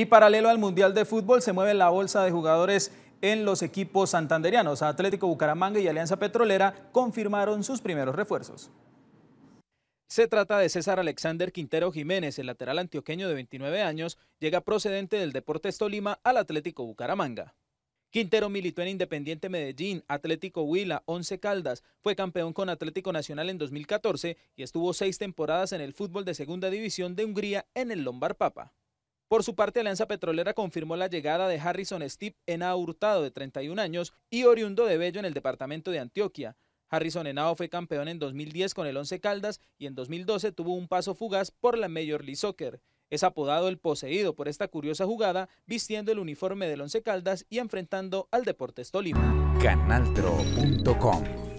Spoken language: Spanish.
Y paralelo al Mundial de Fútbol se mueve la bolsa de jugadores en los equipos santanderianos. Atlético Bucaramanga y Alianza Petrolera confirmaron sus primeros refuerzos. Se trata de César Alexander Quintero Jiménez, el lateral antioqueño de 29 años, llega procedente del Deportes Tolima al Atlético Bucaramanga. Quintero militó en Independiente Medellín, Atlético Huila, Once Caldas, fue campeón con Atlético Nacional en 2014 y estuvo seis temporadas en el fútbol de segunda división de Hungría en el Lombar Papa. Por su parte, Alianza Petrolera confirmó la llegada de Harrison Steve Henao Hurtado, de 31 años y oriundo de Bello en el departamento de Antioquia. Harrison Henao fue campeón en 2010 con el Once Caldas y en 2012 tuvo un paso fugaz por la Major League Soccer. Es apodado el poseído por esta curiosa jugada, vistiendo el uniforme del Once Caldas y enfrentando al Deportes Tolima. Canaltro.com